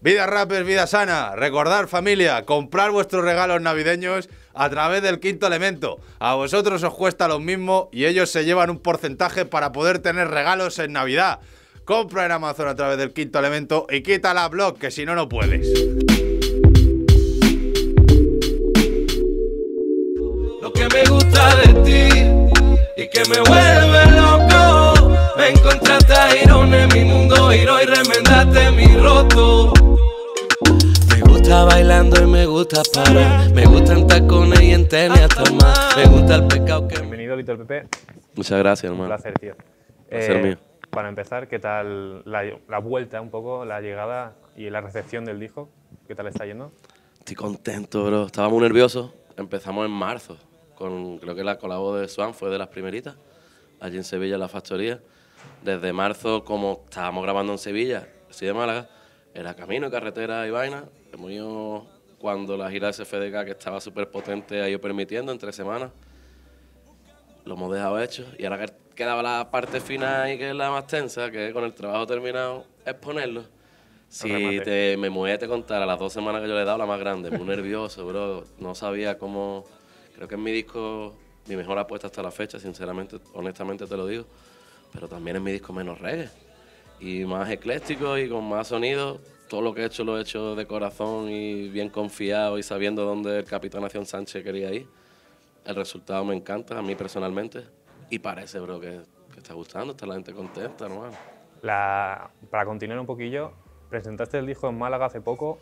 Vida rapper, vida sana. Recordar familia, comprar vuestros regalos navideños a través del quinto elemento. A vosotros os cuesta lo mismo y ellos se llevan un porcentaje para poder tener regalos en Navidad. Compra en Amazon a través del quinto elemento y quita la blog, que si no, no puedes. Lo que me gusta de ti y que me vuelve me encontraste a en mi mundo, Giro y remendaste mi roto. Me gusta bailando y me gusta parar. Me gustan tacones y en tenis hasta más. Me gusta el pecado que. Bienvenido, Víctor Pepe. Muchas gracias, hermano. Un placer, tío. Eh, placer mío. Para empezar, ¿qué tal la, la vuelta, un poco, la llegada y la recepción del disco? ¿Qué tal está yendo? Estoy contento, bro. Estaba muy nervioso. Empezamos en marzo. Con, creo que la colabo de Swan fue de las primeritas. Allí en Sevilla, en la factoría desde marzo, como estábamos grabando en Sevilla, así de Málaga, era camino, carretera y vaina. Hemos ido cuando la gira de FDK, que estaba súper potente, ha ido permitiendo tres semanas. Lo hemos dejado hecho. Y ahora quedaba la parte final y que es la más tensa, que con el trabajo terminado, es ponerlo. Si me mueve, te contara las dos semanas que yo le he dado, la más grande. Muy nervioso, bro. No sabía cómo. Creo que es mi disco, mi mejor apuesta hasta la fecha, sinceramente, honestamente te lo digo pero también es mi disco menos reggae y más ecléctico y con más sonido. Todo lo que he hecho lo he hecho de corazón y bien confiado y sabiendo dónde el capitán Nación Sánchez quería ir. El resultado me encanta, a mí personalmente. Y parece, bro, que, está gustando, está la gente contenta, hermano. La, para continuar un poquillo, presentaste el disco en Málaga hace poco.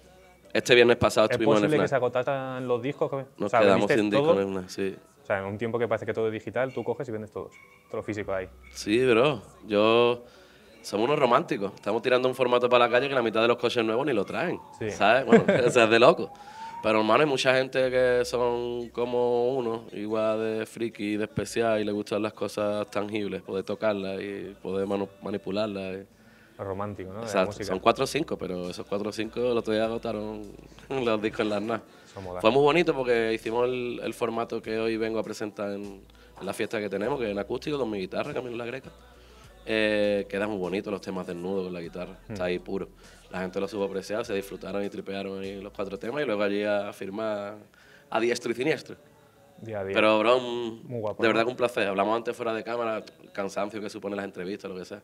Este viernes pasado estuvimos en el ¿Es posible que se agotaran los discos? Nos quedamos sin discos. en sí en un tiempo que parece que todo es digital, tú coges y vendes todos, todo lo físico ahí. Sí, bro. Yo... Somos unos románticos. Estamos tirando un formato para la calle que la mitad de los coches nuevos ni lo traen. ¿Sabes? Bueno, o sea, es de loco. Pero hermano, hay mucha gente que son como uno, igual de friki, de especial, y le gustan las cosas tangibles, poder tocarlas y poder manipularlas. Y... Romántico, ¿no? Exacto. Son cuatro o cinco, pero esos cuatro o cinco los otro agotaron los discos en las NAS. Fue muy bonito porque hicimos el, formato que hoy vengo a presentar en, la fiesta que tenemos, que es en acústico, con mi guitarra, Camino La Greca. Eh, queda muy bonito los temas desnudos con la guitarra, mm. está ahí puro. La gente lo supo apreciar, se disfrutaron y tripearon ahí los cuatro temas y luego allí a firmar a diestro y siniestro. Pero, bro, de verdad que un placer. Hablamos antes fuera de cámara, cansancio que supone las entrevistas, lo que sea.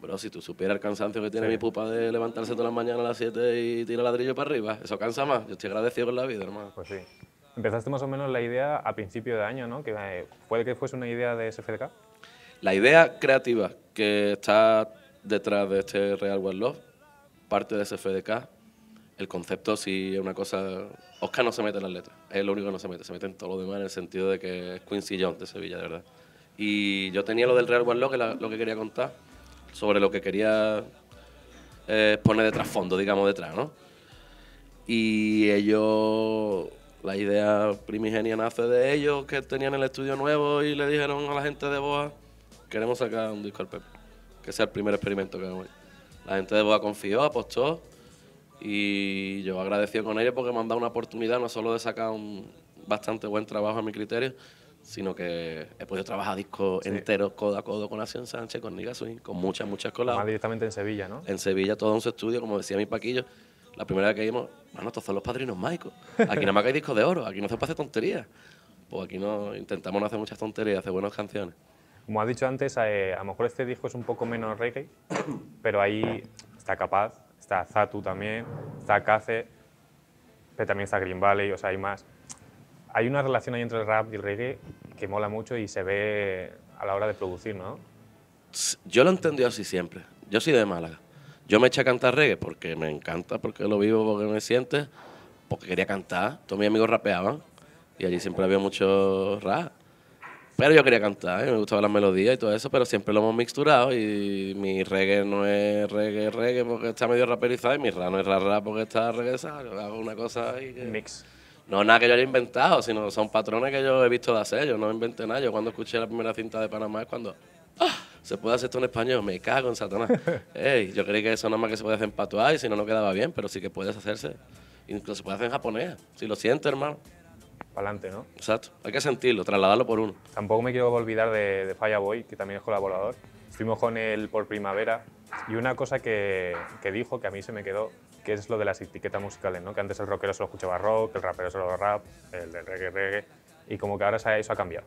Pero si tú supieras el cansancio que tiene mi pupa de levantarse todas las mañanas a las 7 y tirar ladrillo para arriba, eso cansa más. Yo estoy agradecido con la vida, hermano. Pues sí. Empezaste más o menos la idea a principio de año, ¿no? Que puede eh, que fuese una idea de SFDK. La idea creativa que está detrás de este Real World Love parte de SFDK. El concepto sí es una cosa... Oscar no se mete en las letras, es lo único que no se mete, se mete en todo lo demás en el sentido de que es Quincy Jones de Sevilla, de verdad. Y yo tenía lo del Real World Love, que lo que quería contar sobre lo que quería eh, poner de trasfondo, digamos, detrás, ¿no? Y ellos, la idea primigenia nace de ellos, que tenían el estudio nuevo y le dijeron a la gente de Boa, queremos sacar un disco al Pepe, que sea el primer experimento que hagamos. La gente de Boa confió, apostó y yo agradecido con ellos porque me han dado una oportunidad no solo de sacar un bastante buen trabajo a mi criterio, sino que he podido trabajar discos enteros codo a codo con acción Sánchez, con Niga Swing, con muchas, muchas coladas Más directamente en Sevilla, ¿no? En Sevilla, todo en su estudio, como decía mi paquillo. La primera vez que vimos, bueno, estos son los padrinos mágicos. Aquí no más que hay discos de oro, aquí no se puede hacer tonterías. Pues aquí no intentamos no hacer muchas tonterías, hacer buenas canciones. Como has dicho antes, eh, a lo mejor este disco es un poco menos reggae, pero ahí está Capaz, está Zatu también, está Cace, pero también está Green Valley, o sea, hay más hay una relación ahí entre el rap y el reggae que mola mucho y se ve a la hora de producir, ¿no? Yo lo he entendido así siempre. Yo soy de Málaga. Yo me eché a cantar reggae porque me encanta, porque lo vivo, porque me siente, porque quería cantar. Todos mis amigos rapeaban y allí siempre había mucho rap. Pero yo quería cantar, ¿eh? me gustaban las melodías y todo eso, pero siempre lo hemos mixturado y mi reggae no es reggae, reggae porque está medio raperizado y mi rap no es rap, rap porque está reggae, Hago una cosa ahí que... Mix. No es nada que yo haya inventado, sino son patrones que yo he visto de hacer. Yo no inventé nada. Yo cuando escuché la primera cinta de Panamá es cuando. ¡Ah! Se puede hacer esto en español, me cago en Satanás. Ey, yo creí que eso nada más que se puede hacer en patuá y si no, no quedaba bien, pero sí que puedes hacerse. Incluso se puede hacer en japonés, si lo siento, hermano. Para adelante, ¿no? Exacto, hay que sentirlo, trasladarlo por uno. Tampoco me quiero olvidar de, de que también es colaborador. Fuimos con él por primavera y una cosa que dijo que a mí se me quedó que es lo de las etiquetas musicales, ¿no? que antes el rockero solo escuchaba rock, el rapero solo rap, el de reggae, reggae, y como que ahora eso ha cambiado.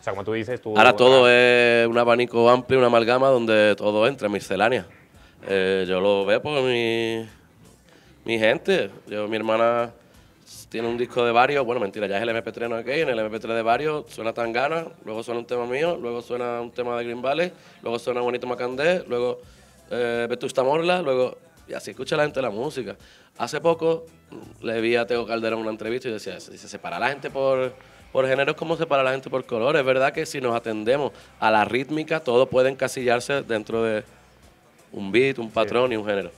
O sea, como tú dices, tú... Ahora todo es un abanico amplio, una amalgama donde todo entra, miscelánea. Eh, yo lo veo por mi, mi gente. Yo, mi hermana tiene un disco de varios, bueno, mentira, ya es el MP3 no es en el MP3 de varios suena Tangana, luego suena un tema mío, luego suena un tema de Green Valley, luego suena Bonito Macandé, luego eh, Vetusta Morla, luego y así escucha la gente la música. Hace poco mm, le vi a Teo Calderón una entrevista y decía, se separa la gente por, por género es como separa la gente por color. Es verdad que si nos atendemos a la rítmica, todo puede encasillarse dentro de un beat, un patrón y un género.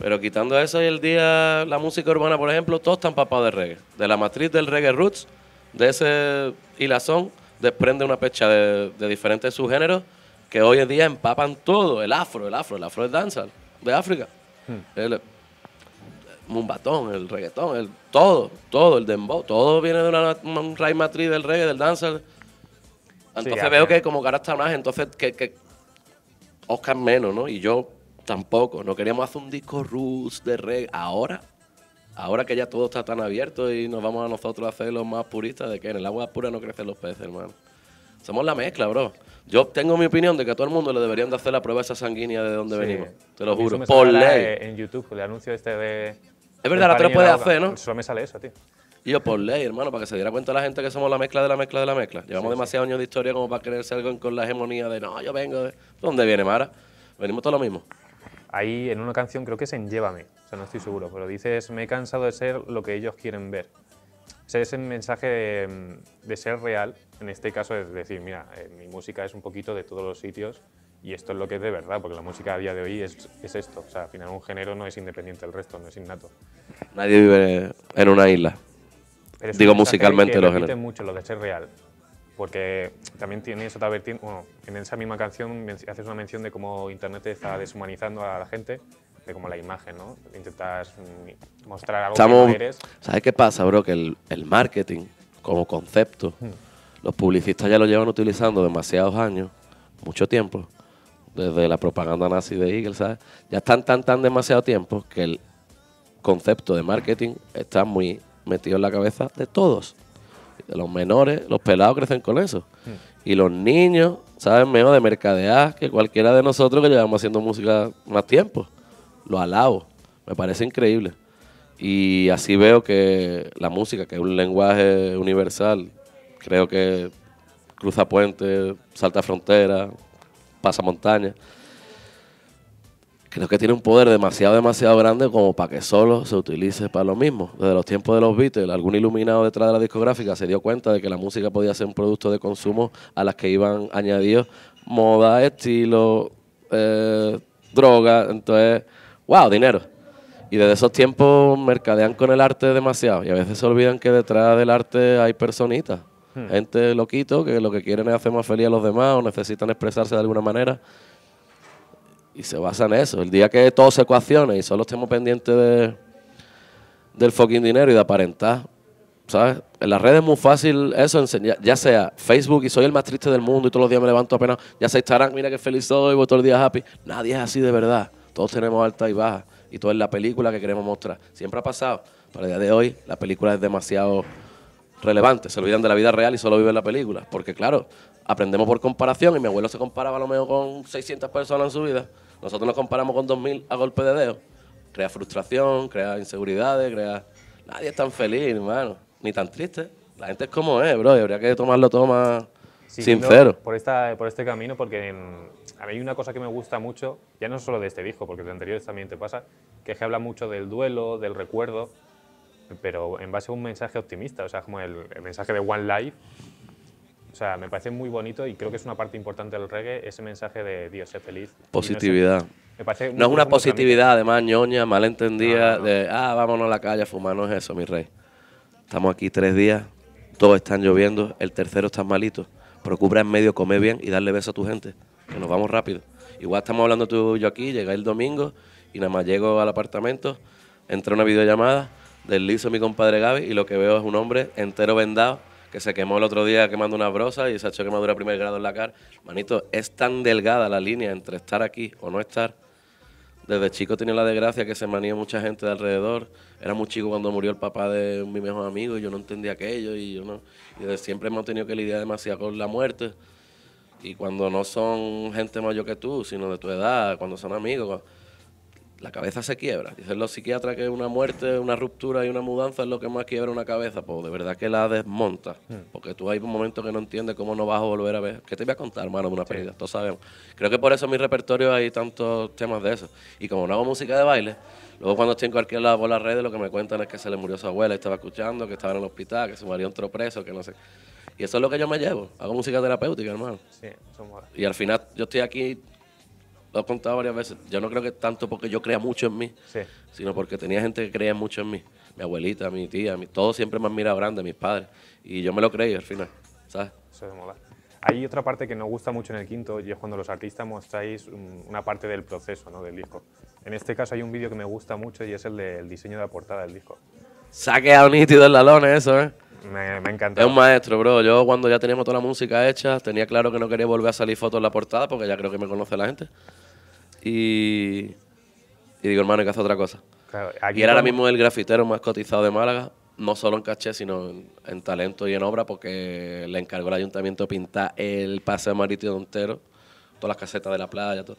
Pero quitando eso y el día, la música urbana, por ejemplo, todos están papados de reggae. De la matriz del reggae roots, de ese hilazón, desprende una pecha de, de diferentes subgéneros que hoy en día empapan todo. El afro, el afro, el afro es danza de África. El, mumbatón, el reggaetón, el todo, todo, el dembow, todo viene de una, raíz matriz del reggae, del dancer. Entonces veo que como cara más, entonces que, Oscar menos, ¿no? Y yo tampoco. No queríamos hacer un disco rus de reggae. Ahora, ahora que ya todo está tan abierto y nos vamos a nosotros a hacer los más puristas de que en el agua pura no crecen los peces, hermano. Somos la mezcla, bro. Yo tengo mi opinión de que a todo el mundo le deberían de hacer la prueba esa sanguínea de dónde venimos. Te lo juro, por ley. En YouTube, el anuncio este de. Es verdad, la te puedes hacer, ¿no? Solo me sale eso, tío. Y yo por ley, hermano, para que se diera cuenta la gente que somos la mezcla de la mezcla de la mezcla. Llevamos demasiados años de historia como para creerse algo con, la hegemonía de no, yo vengo de. ¿Dónde viene Mara? Venimos todos lo mismo. Ahí en una canción creo que es en Llévame, o sea, no estoy seguro, pero dices, me he cansado de ser lo que ellos quieren ver es ese mensaje mm, de, ser real, en este caso es decir, mira, eh, mi música es un poquito de todos los sitios y esto es lo que es de verdad, porque la música a día de hoy es, esto. O sea, al final un género no es independiente del resto, no es innato. Nadie vive en una isla. Digo musicalmente que los mucho lo de ser real, porque también tienes otra vertiente, bueno, en esa misma canción haces una mención de cómo Internet está deshumanizando a la gente de como la imagen, ¿no? Intentas mm, mostrar algo que ¿Sabes qué pasa, bro? Que el, marketing como concepto, hmm. los publicistas ya lo llevan utilizando demasiados años, mucho tiempo, desde la propaganda nazi de Eagle, ¿sabes? Ya están tan, tan demasiado tiempo que el concepto de marketing está muy metido en la cabeza de todos. Los menores, los pelados crecen con eso. Hmm. Y los niños saben menos de mercadear que cualquiera de nosotros que llevamos haciendo música más tiempo lo alabo, me parece increíble. Y así veo que la música, que es un lenguaje universal, creo que cruza puentes, salta fronteras, pasa montañas. Creo que tiene un poder demasiado, demasiado grande como para que solo se utilice para lo mismo. Desde los tiempos de los Beatles, algún iluminado detrás de la discográfica se dio cuenta de que la música podía ser un producto de consumo a las que iban añadidos moda, estilo, eh, droga. Entonces, wow, dinero. Y desde esos tiempos mercadean con el arte demasiado y a veces se olvidan que detrás del arte hay personitas, hmm. gente loquito que lo que quieren es hacer más feliz a los demás o necesitan expresarse de alguna manera. Y se basa en eso. El día que todo se ecuacione y solo estemos pendientes de, del fucking dinero y de aparentar, ¿sabes? En las redes es muy fácil eso, enseñar, ya sea Facebook y soy el más triste del mundo y todos los días me levanto apenas, ya se Instagram, mira qué feliz soy, voy todo el días happy. Nadie es así de verdad. Todos tenemos altas y bajas y todo es la película que queremos mostrar. Siempre ha pasado, pero el día de hoy la película es demasiado relevante. Se olvidan de la vida real y solo viven la película. Porque claro, aprendemos por comparación y mi abuelo se comparaba a lo mejor con 600 personas en su vida. Nosotros nos comparamos con 2.000 a golpe de dedo. Crea frustración, crea inseguridades, crea... Nadie es tan feliz, hermano, ni tan triste. La gente es como es, bro. Y habría que tomarlo todo más sincero. Por, esta, por este camino, porque mm, a mí hay una cosa que me gusta mucho, ya no solo de este disco, porque de anteriores también te pasa, que que habla mucho del duelo, del recuerdo, pero en base a un mensaje optimista, o sea, como el, mensaje de One Life. O sea, me parece muy bonito y creo que es una parte importante del reggae ese mensaje de Dios sé feliz. Positividad. no es una positividad, además, ñoña, malentendida, de, ah, vámonos a la calle a fumar, no es eso, mi rey. Estamos aquí tres días, todos están lloviendo, el tercero está malito procura en medio comer bien y darle beso a tu gente, que nos vamos rápido. Igual estamos hablando tú y yo aquí, Llega el domingo y nada más llego al apartamento, entra una videollamada, deslizo liso mi compadre Gaby y lo que veo es un hombre entero vendado que se quemó el otro día quemando una brosa y se ha hecho quemadura primer grado en la cara. Manito, es tan delgada la línea entre estar aquí o no estar desde chico tenía la desgracia que se manía mucha gente de alrededor. Era muy chico cuando murió el papá de mi mejor amigo y yo no entendía aquello y yo no. Y desde siempre hemos tenido que lidiar demasiado con la muerte. Y cuando no son gente mayor que tú, sino de tu edad, cuando son amigos la cabeza se quiebra. Dicen los psiquiatras que una muerte, una ruptura y una mudanza es lo que más quiebra una cabeza. Pues de verdad que la desmonta. Hmm. Porque tú hay un momento que no entiendes cómo no vas a volver a ver. ¿Qué te voy a contar, hermano, de una pérdida? Todos sabemos. Creo que por eso en mi repertorio hay tantos temas de eso. Y como no hago música de baile, luego cuando estoy en cualquier lado por las redes, lo que me cuentan es que se le murió su abuela, estaba escuchando, que estaba en el hospital, que se murió otro preso, que no sé. Y eso es lo que yo me llevo. Hago música terapéutica, hermano. Sí, somos... Y al final yo estoy aquí lo he contado varias veces, yo no creo que tanto porque yo crea mucho en mí, sino porque tenía gente que creía mucho en mí. Mi abuelita, mi tía, mi, todos siempre me han mirado grande, mis padres. Y yo me lo creí al final, ¿sabes? Eso es mola. Hay otra parte que nos gusta mucho en el quinto y es cuando los artistas mostráis una parte del proceso ¿no? del disco. En este caso hay un vídeo que me gusta mucho y es el del diseño de la portada del disco. Se ha quedado nítido en eso, ¿eh? Me, me encanta. Es un maestro, bro. Yo cuando ya teníamos toda la música hecha, tenía claro que no quería volver a salir fotos en la portada porque ya creo que me conoce la gente y, digo, hermano, hay que hacer otra cosa. y era ahora mismo el grafitero más cotizado de Málaga, no solo en caché, sino en, talento y en obra, porque le encargó el ayuntamiento pintar el paseo marítimo entero, todas las casetas de la playa, todo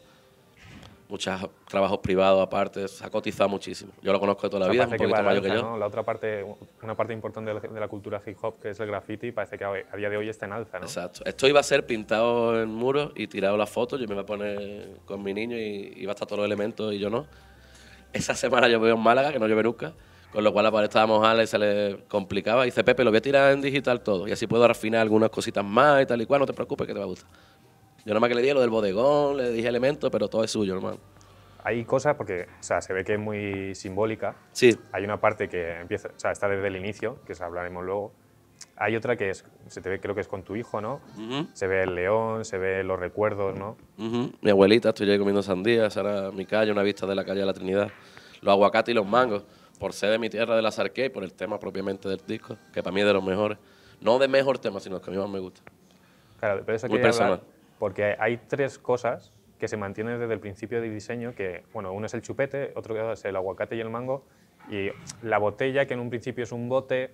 muchos trabajos privados aparte, se ha cotizado muchísimo. Yo lo conozco de toda la vida, es un poquito mayor que yo. La otra parte, una parte importante de la, cultura hip hop, que es el graffiti, parece que a, día de hoy está en alza, ¿no? Exacto. Esto iba a ser pintado en muros y tirado la foto. yo me iba a poner con mi niño y iba a estar todos los elementos y yo no. Esa semana yo veo en Málaga, que no llueve nunca, con lo cual la pared estaba mojada y se le complicaba. Y dice, Pepe, lo voy a tirar en digital todo y así puedo refinar algunas cositas más y tal y cual, no te preocupes que te va a gustar. Yo nada más que le di lo del bodegón, le dije elementos, pero todo es suyo, hermano. Hay cosas porque, o sea, se ve que es muy simbólica. Sí. Hay una parte que empieza, o sea, está desde el inicio, que os hablaremos luego. Hay otra que es, se te ve, creo que es con tu hijo, ¿no? Se ve el león, se ve los recuerdos, ¿no? Mi abuelita, estoy ahí comiendo sandías, ahora mi calle, una vista de la calle de la Trinidad. Los aguacates y los mangos, por ser de mi tierra, de la Sarqué, y por el tema propiamente del disco, que para mí es de los mejores. No de mejor tema, sino que a mí más me gusta. Claro, pero Muy personal porque hay tres cosas que se mantienen desde el principio de diseño, que, bueno, uno es el chupete, otro es el aguacate y el mango, y la botella, que en un principio es un bote...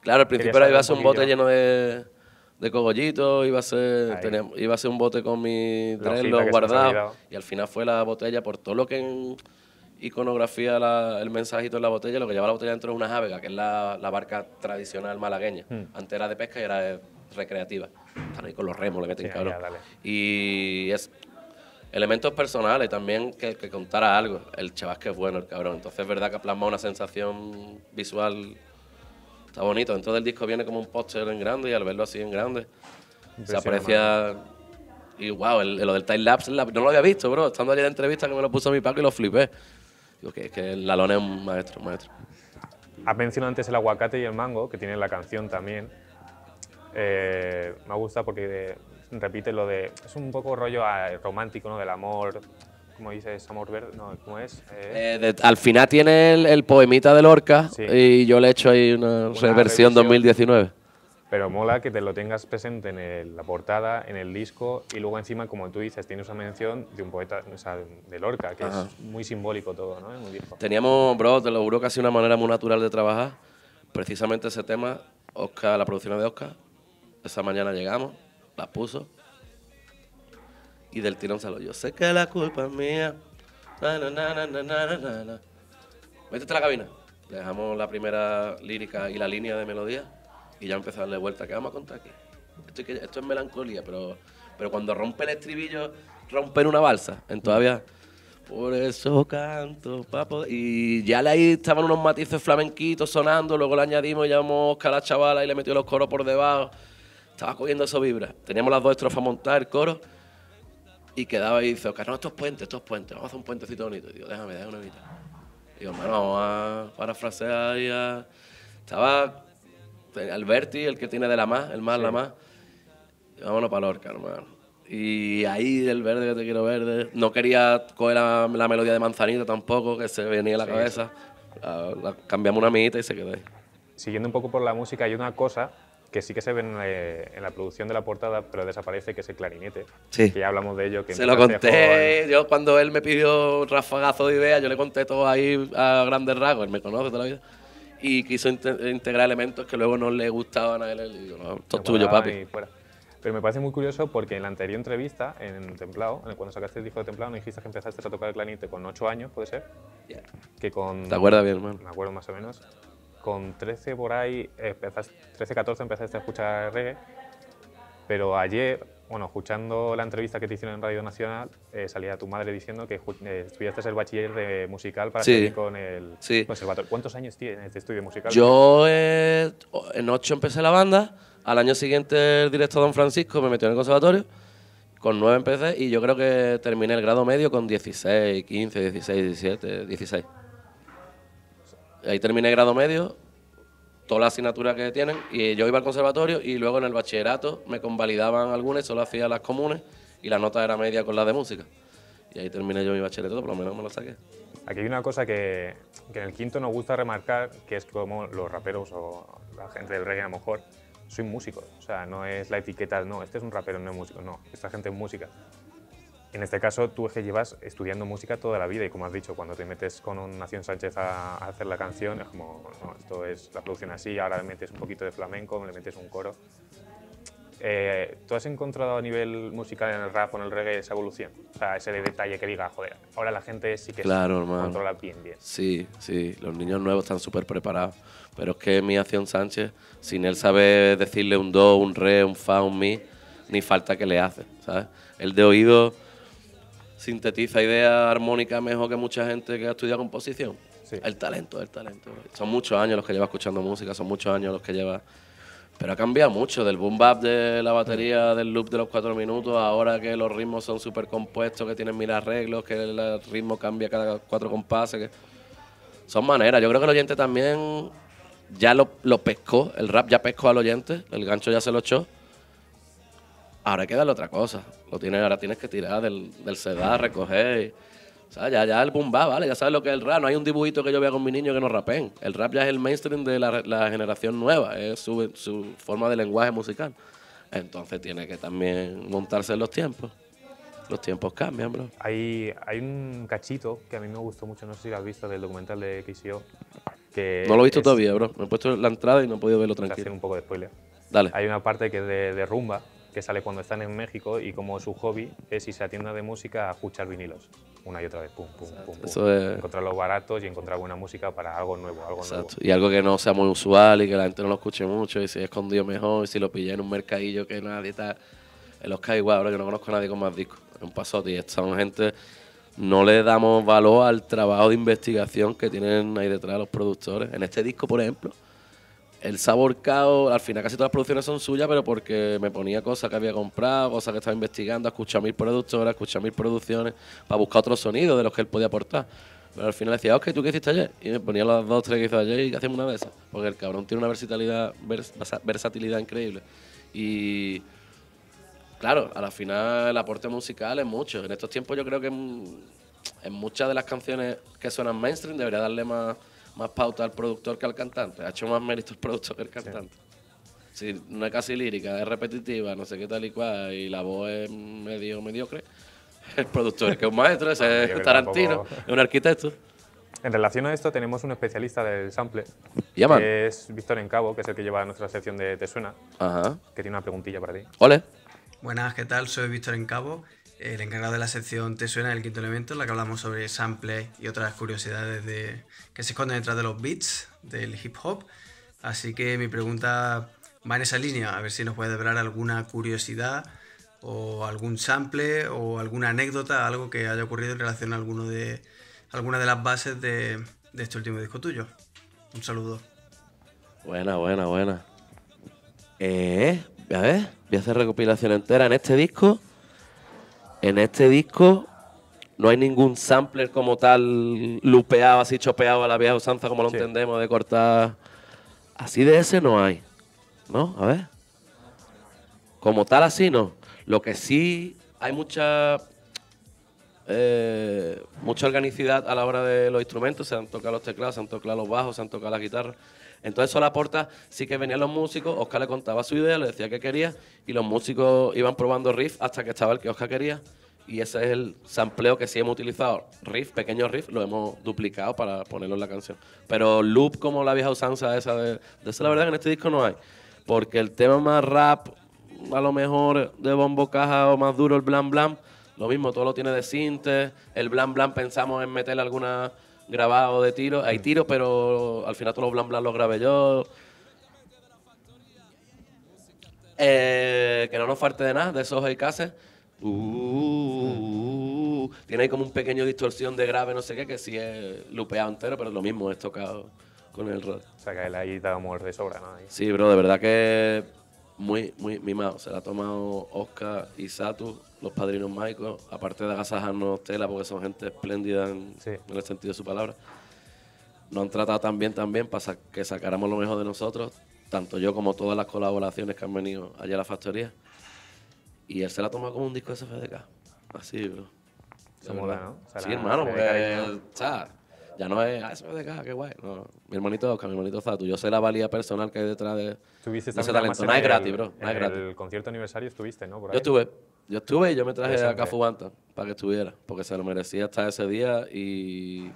Claro, al principio iba a ser un, bote lleno de, cogollitos, iba a ser iba a ser un bote con mis los guardados, y al final fue la botella, por todo lo que en iconografía, el mensajito en la botella, lo que lleva la botella dentro es una jávega, que es la, barca tradicional malagueña. Hmm. Antes era de pesca y era de recreativa. Están ahí con los remos, le meten sí, cabrón. y es elementos personales también que, contara algo. El que es bueno, el cabrón. Entonces es verdad que plasmado una sensación visual. Está bonito. Entonces el disco viene como un póster en grande y al verlo así en grande se aprecia. Y wow, el, lo del time lapse no lo había visto, bro. Estando allí de entrevista que me lo puso mi Paco y lo flipé. Digo que, que Lalone es un maestro, un maestro. Has mencionado antes el aguacate y el mango, que tiene la canción también. Eh, me gusta porque eh, repite lo de... Es un poco rollo ah, romántico, ¿no? Del amor, como dices, amor verde, no, ¿cómo es? Eh, eh, al final tiene el, poemita de Lorca y yo le he hecho ahí una, reversión 2019. Pero mola que te lo tengas presente en la portada, en el disco y luego encima, como tú dices, tienes una mención de un poeta, o sea, de Lorca, que es muy simbólico todo, ¿no? Teníamos, bro, te lo juro, casi una manera muy natural de trabajar. Precisamente ese tema, Oscar, la producción de Oscar, esa mañana llegamos, la puso. Y del tirón se lo yo sé que la culpa es mía. Métete a la cabina. Dejamos la primera lírica y la línea de melodía y ya empezamos a vuelta. ¿Qué vamos a contar aquí? Esto, es, melancolía, pero, pero cuando rompen el estribillo, rompen una balsa. En todavía. Por eso canto, papo. Y ya ahí estaban unos matices flamenquitos sonando, luego le añadimos, llamamos a la chavala y le metió los coros por debajo. Estaba cogiendo eso vibra. Teníamos las dos estrofas montar, el coro. Y quedaba ahí y dice, no, estos puentes, estos puentes, vamos a hacer un puentecito bonito. Digo, déjame, déjame una mitad. Digo, bueno vamos a parafrasear y Estaba eh, Alberti, el que tiene de la más, el más, la más. Vámonos para Lorca, hermano. Y ahí el verde que te quiero verde. No quería coger la, melodía de manzanita tampoco, que se venía a la cabeza. cambiamos una mitad y se quedó ahí. Siguiendo un poco por la música, hay una cosa que sí que se ven eh, en la producción de la portada, pero desaparece, que es el clarinete. Sí. Que ya hablamos de ello. Que se lo conté. Yo cuando él me pidió rafagazo de ideas, yo le conté todo ahí a grandes rasgos. Él me conoce toda la vida. Y quiso integrar elementos que luego no le gustaban a él. Y esto es tuyo, papi. Pero me parece muy curioso porque en la anterior entrevista, en Templado, cuando sacaste el disco de Templado, me dijiste que empezaste a tocar el clarinete con 8 años, ¿puede ser? Ya. Que con... Te acuerdas bien, hermano. Me acuerdo más o menos con 13 por ahí, 13, 14 empezaste a escuchar reggae, pero ayer, bueno, escuchando la entrevista que te hicieron en Radio Nacional, eh, salía tu madre diciendo que eh, estudiaste el bachiller de musical para seguir con el conservatorio. ¿Cuántos años tienes de estudio musical? Yo eh, en 8 empecé la banda, al año siguiente el director Don Francisco me metió en el conservatorio, con 9 empecé y yo creo que terminé el grado medio con 16, 15, 16, 17, 16. Ahí terminé grado medio, todas las asignaturas que tienen, y yo iba al conservatorio y luego en el bachillerato me convalidaban algunas, solo hacía las comunes y la nota era media con la de música. Y ahí terminé yo mi bachillerato, por lo menos me lo saqué. Aquí hay una cosa que, que en el quinto nos gusta remarcar, que es como los raperos o la gente del reggae a lo mejor, son músicos, O sea, no es la etiqueta, no, este es un rapero, no es músico, no, esta gente es música. En este caso, tú es que llevas estudiando música toda la vida y como has dicho, cuando te metes con un Nación Sánchez a, hacer la canción, es como, esto es la producción así, ahora le metes un poquito de flamenco, le metes un coro. Eh, ¿Tú has encontrado a nivel musical en el rap o en el reggae esa evolución? O sea, ese detalle que diga, joder, ahora la gente sí que claro, controla bien, bien. Sí, sí, los niños nuevos están súper preparados. Pero es que mi acción Sánchez, sin él saber decirle un do, un re, un fa, un mi, ni falta que le hace, ¿sabes? El de oído sintetiza idea armónica mejor que mucha gente que ha estudiado composición. El talento, el talento. Son muchos años los que lleva escuchando música, son muchos años los que lleva... Pero ha cambiado mucho, del boom bap de la batería, del loop de los cuatro minutos, ahora que los ritmos son súper compuestos, que tienen mil arreglos, que el ritmo cambia cada cuatro compases. Son maneras. Yo creo que el oyente también ya lo, lo pescó, el rap ya pescó al oyente, el gancho ya se lo echó. Ahora queda la otra cosa. Lo tienes, ahora tienes que tirar del, del sedar, recoger. O sea, ya, ya el va ¿vale? Ya sabes lo que es el rap. No hay un dibujito que yo vea con mi niño que no rapen. El rap ya es el mainstream de la, la generación nueva. Es su, su, forma de lenguaje musical. Entonces tiene que también montarse en los tiempos. Los tiempos cambian, bro. Hay, hay un cachito que a mí me gustó mucho. No sé si lo has visto del documental de KCO. Que no lo he visto todavía, bro. Me he puesto la entrada y no he podido verlo tranquilo. hacer un poco de spoiler. Dale. Hay una parte que es de rumba que sale cuando están en México y como su hobby es si se atiende de música a escuchar vinilos una y otra vez, pum, pum, pum, Eso es... Encontrar los baratos y encontrar buena música para algo nuevo, algo Exacto. Y algo que no sea muy usual y que la gente no lo escuche mucho y si escondió mejor y si lo pillé en un mercadillo que nadie está... En los cae ahora que no conozco a nadie con más discos, es un pasote y son gente... No le damos valor al trabajo de investigación que tienen ahí detrás los productores. En este disco, por ejemplo, el sabor cao, al final casi todas las producciones son suyas, pero porque me ponía cosas que había comprado, cosas que estaba investigando, escuchaba a mis productoras, escuchaba mis producciones, para buscar otros sonidos de los que él podía aportar. Pero al final decía, ah, ok, ¿tú qué hiciste ayer? Y me ponía las dos, tres que hizo ayer y hacíamos una de esas. Porque el cabrón tiene una versatilidad, versatilidad increíble. Y claro, al final el aporte musical es mucho. En estos tiempos yo creo que en muchas de las canciones que suenan mainstream debería darle más más pauta al productor que al cantante. Ha hecho más mérito el productor que el cantante. Si una casi lírica, es repetitiva, no sé qué tal y cual, y la voz es medio mediocre, el productor que es un maestro, es Tarantino, es un arquitecto. En relación a esto, tenemos un especialista del sample, que es Víctor Encabo, que es el que lleva nuestra sección de Te Suena, que tiene una preguntilla para ti. Ole. Buenas, ¿qué tal? Soy Víctor Encabo el encargado de la sección Te suena el quinto elemento, en la que hablamos sobre samples y otras curiosidades que se esconden detrás de los beats del hip hop. Así que mi pregunta va en esa línea, a ver si nos puede revelar alguna curiosidad o algún sample o alguna anécdota, algo que haya ocurrido en relación a alguno de, alguna de las bases de, este último disco tuyo. Un saludo. Buena, buena, buena. Eh, a ver, voy a hacer recopilación entera en este disco. En este disco no hay ningún sampler como tal, lupeado, así chopeado a la vieja usanza, como lo entendemos, de cortar. Así de ese no hay. ¿No? A ver. Como tal, así no. Lo que sí hay mucha eh, mucha organicidad a la hora de los instrumentos, se han tocado los teclados, se han tocado los bajos, se han tocado las guitarras. Entonces eso la aporta, sí que venían los músicos, Oscar le contaba su idea, le decía qué quería y los músicos iban probando riff hasta que estaba el que Oscar quería y ese es el sampleo que sí hemos utilizado. Riff, pequeño riff, lo hemos duplicado para ponerlo en la canción. Pero loop como la vieja usanza esa de, de la verdad que en este disco no hay. Porque el tema más rap, a lo mejor de bombo caja o más duro, el blam blam, lo mismo, todo lo tiene de cintes. El Blan Blan pensamos en meterle alguna grabado de tiro. Hay mm. tiros, pero al final todos los Blan Blan los grabé yo. Eh, que no nos falte de nada, de esos hay cases. Uh, tiene ahí como un pequeño distorsión de grave, no sé qué, que sí es lupeado entero, pero lo mismo, es tocado con el rol. O sea, que él ahí está muy de sobra, Sí, bro, de verdad que muy, muy mimado. Se la ha tomado Oscar y Satu los padrinos Michael aparte de agasajarnos tela, porque son gente espléndida en, el sentido de su palabra, nos han tratado tan bien, también para que sacáramos lo mejor de nosotros, tanto yo como todas las colaboraciones que han venido allá a la factoría. Y él se la tomado como un disco de SFDK. Así, bro. Se sí, hermano, porque ya no es ah, SFDK, qué guay. mi hermanito Oscar, mi hermanito Zatu, yo sé la valía personal que hay detrás de, ese talento. No es gratis, bro. No gratis. El concierto aniversario estuviste, ¿no? Yo estuve. Yo estuve y yo me traje a Fubanta para que estuviera, porque se lo merecía hasta ese día y,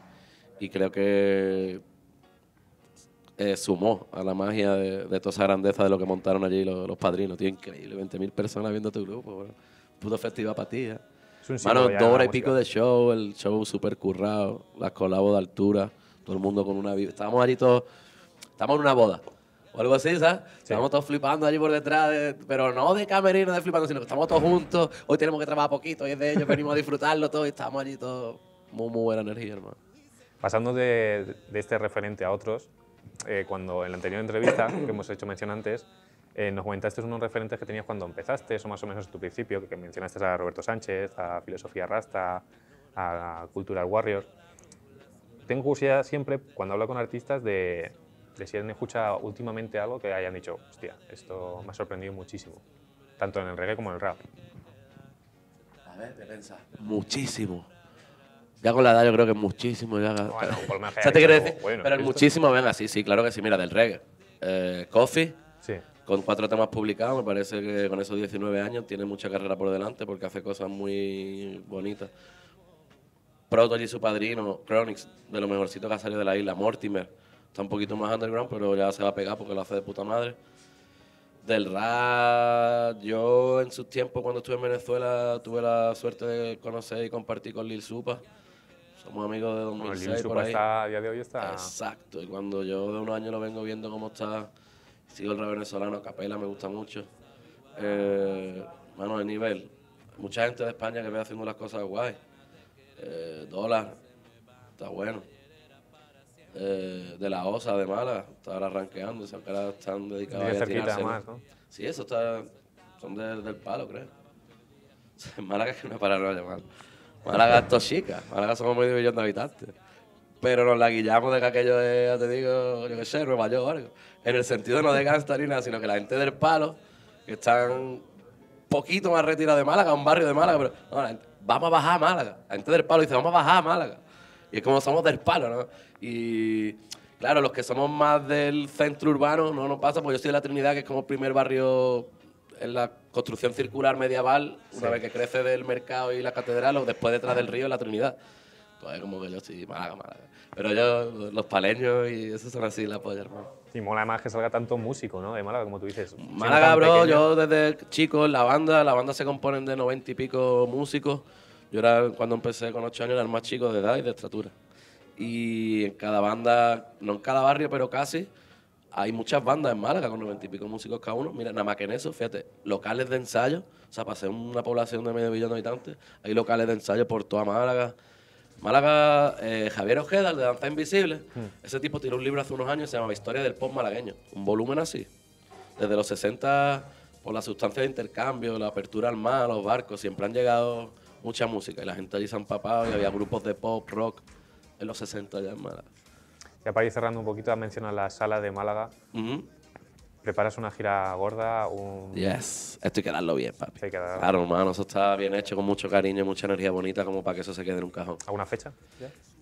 creo que eh, sumó a la magia de, toda esa grandeza de lo que montaron allí los, padrinos. Tío, increíble, 20.000 personas viendo tu grupo, bro. puto festival para ti. ¿eh? dos horas y pico de show, el show súper currado, las colabos de altura, todo el mundo con una... Estábamos allí todos, estamos en una boda o algo así, ¿sabes? Estamos todos flipando allí por detrás, pero no de camerino, de flipando, sino que estamos todos juntos. Hoy tenemos que trabajar poquito, hoy es de ellos, venimos a disfrutarlo todo y estamos allí todos. Muy, muy buena energía, hermano. Pasando de, este referente a otros, eh, cuando en la anterior entrevista que hemos hecho mención antes, eh, nos comentaste unos referentes que tenías cuando empezaste, o más o menos tu principio, que mencionaste a Roberto Sánchez, a Filosofía Rasta, a Cultural Warriors. Tengo curiosidad siempre, cuando hablo con artistas, de les han escuchado últimamente algo que hayan dicho, hostia, esto me ha sorprendido muchísimo, tanto en el reggae como en el rap. A ver, ¿qué piensas. Muchísimo. Ya con la edad yo creo que muchísimo. Ya, bueno, por sea, te quiero oh, pero muchísimo, venga, sí, sí, claro que sí, mira, del reggae. Eh, Coffee, con cuatro temas publicados, me parece que con esos 19 años tiene mucha carrera por delante porque hace cosas muy bonitas. Proto y su padrino, Chronics, de lo mejorcito que ha salido de la isla, Mortimer, Está un poquito más underground, pero ya se va a pegar porque lo hace de puta madre. Del rap, yo en sus tiempos cuando estuve en Venezuela tuve la suerte de conocer y compartir con Lil Supa. Somos amigos de 2006 Lil Supa por ahí. Está, a día de hoy está... Exacto, y cuando yo de unos años lo vengo viendo cómo está, sigo el rap venezolano, capela me gusta mucho. Eh, mano, el nivel. Mucha gente de España que ve haciendo las cosas guay. Eh, dólar, está bueno. Eh, de la OSA de Mala, está ahora ranqueando, esas caras están dedicados a tirarse. Sí, eso está, son del palo, creo. Málaga es una paranoia de Málaga. Málaga es chica, Málaga somos medio millón de habitantes. Pero nos la guillamos de que aquello es, ya te digo, yo qué sé, Nueva York o algo. En el sentido no de gastarina, ni sino que la gente del palo, que están poquito más retirada de Málaga, un barrio de Málaga, pero gente, vamos a bajar a Málaga. La gente del palo dice, vamos a bajar a Málaga. Y es como somos del palo, ¿no? Y claro, los que somos más del centro urbano no nos pasa, porque yo soy de la Trinidad, que es como el primer barrio en la construcción circular medieval, una vez que crece del mercado y la catedral, o después detrás del río, la Trinidad. Pues como que yo sí, Málaga, Málaga. Pero yo, los paleños y eso son así la polla, hermano. Y mola más que salga tanto músico, ¿no? De Málaga, como tú dices. Málaga, bro, yo desde chico, la banda, la banda se componen de noventa y pico músicos. Yo era, cuando empecé con 8 años, era el más chico de edad y de estatura. Y en cada banda, no en cada barrio, pero casi, hay muchas bandas en Málaga con 90 y pico músicos cada uno. Mira, nada más que en eso, fíjate, locales de ensayo, o sea, pasé una población de medio millón de habitantes, hay locales de ensayo por toda Málaga. Málaga, eh, Javier Ojeda, el de Danza Invisible, hmm. ese tipo tiró un libro hace unos años se llama Historia del Pop Malagueño, un volumen así. Desde los 60, por la sustancia de intercambio, la apertura al mar, los barcos, siempre han llegado mucha música. Y la gente allí se empapaba y había grupos de pop, rock en los 60 ya en Málaga. Ya para ir cerrando un poquito, mencionado la sala de Málaga. ¿Preparas una gira gorda? Un... Yes, esto hay que darlo bien, papi. Claro, hermano, eso está bien hecho, con mucho cariño y mucha energía bonita, como para que eso se quede en un cajón. ¿Alguna fecha?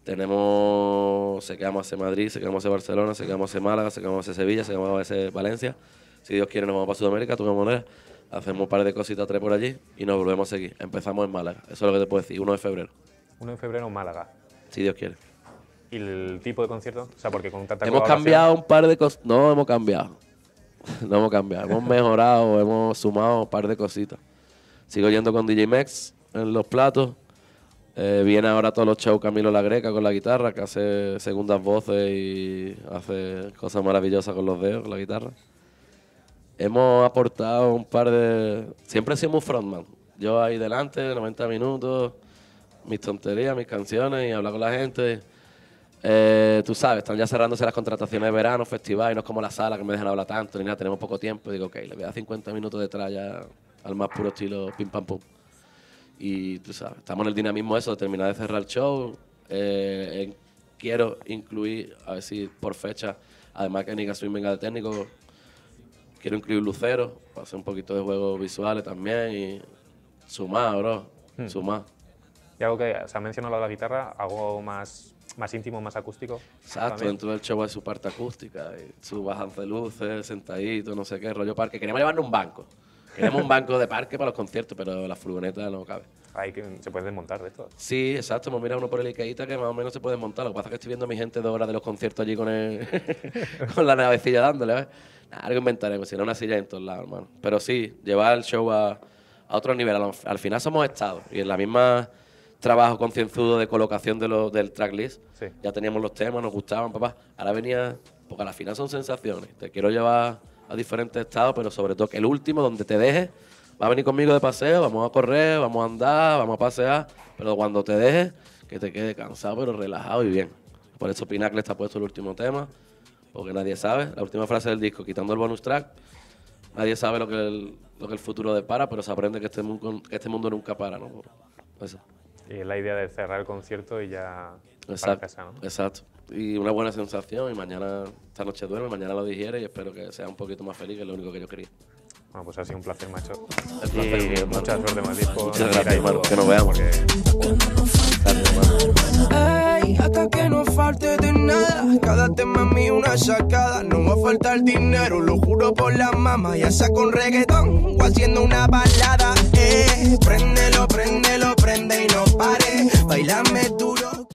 Tenemos, se quedamos hacia Madrid, se quedamos hacia Barcelona, se quedamos hacia Málaga, se quedamos hacia Sevilla, se quedamos hacia Valencia. Si Dios quiere, nos vamos para Sudamérica, me moneda hacemos un par de cositas, tres por allí y nos volvemos a seguir. Empezamos en Málaga, eso es lo que te puedo decir, 1 de febrero. 1 de febrero en Málaga. Si Dios quiere. ¿Y el tipo de concierto? O sea, porque con tanta Hemos cambiado un par de cosas. No hemos cambiado. no hemos cambiado. Hemos mejorado, hemos sumado un par de cositas. Sigo yendo con DJ Max en los platos. Eh, viene ahora todos los shows Camilo La Greca con la guitarra, que hace segundas voces y hace cosas maravillosas con los dedos, con la guitarra hemos aportado un par de... Siempre hacemos frontman. Yo ahí delante, 90 minutos, mis tonterías, mis canciones y hablar con la gente. Eh, tú sabes, están ya cerrándose las contrataciones de verano, festivales, y no es como la sala que me dejan hablar tanto, ni nada, tenemos poco tiempo. Y digo, ok, le voy a dar 50 minutos detrás ya al más puro estilo pim pam pum. Y tú sabes, estamos en el dinamismo eso de terminar de cerrar el show. Eh, quiero incluir, a ver si por fecha, además que Nika Swim venga de técnico, quiero incluir lucero para hacer un poquito de juegos visuales también y sumar, bro, hmm. sumar. Y algo que se ha mencionado la guitarra, algo más, más íntimo, más acústico. Exacto, dentro del show hay su parte acústica, su bajanza de luces, sentadito, no sé qué, rollo parque. Queremos llevarnos un banco. Queremos un banco de parque para los conciertos, pero la furgoneta no cabe hay que, se puede desmontar de esto. Sí, exacto. Hemos pues mirado uno por el Ikeita que más o menos se puede desmontar. Lo que pasa es que estoy viendo a mi gente de horas de los conciertos allí con, con la navecilla dándole. algo inventaremos, pues si no, una silla en todos lados, hermano. Pero sí, llevar el show a, otro nivel. Al, final somos estados y en la misma trabajo concienzudo de colocación del tracklist. Ya teníamos los temas, nos gustaban, papá. Ahora venía, porque al final son sensaciones. Te quiero llevar a diferentes estados, pero sobre todo que el último, donde te dejes, va a venir conmigo de paseo, vamos a correr, vamos a andar, vamos a pasear, pero cuando te dejes, que te quede cansado, pero relajado y bien. Por eso Pinacle está puesto el último tema, porque nadie sabe. La última frase del disco, quitando el bonus track, nadie sabe lo que el, que el futuro depara, pero se aprende que este mundo, este mundo nunca para, ¿no? Eso. Y la idea de cerrar el concierto y ya exacto, casa, Exacto. Y una buena sensación y mañana, esta noche duerme, mañana lo digiere y espero que sea un poquito más feliz, que es lo único que yo quería. Bueno, pues ha sido un placer, macho. El placer, y mucha suerte, Muchas gracias, hermano. Que nos veamos. hasta que no falte de nada, cada tema a mí una sacada. No va a faltar dinero, lo juro por la mamá. Ya saco un reggaetón o haciendo una balada. Eh, prendelo, préndelo, prende y no pare. Bailame duro.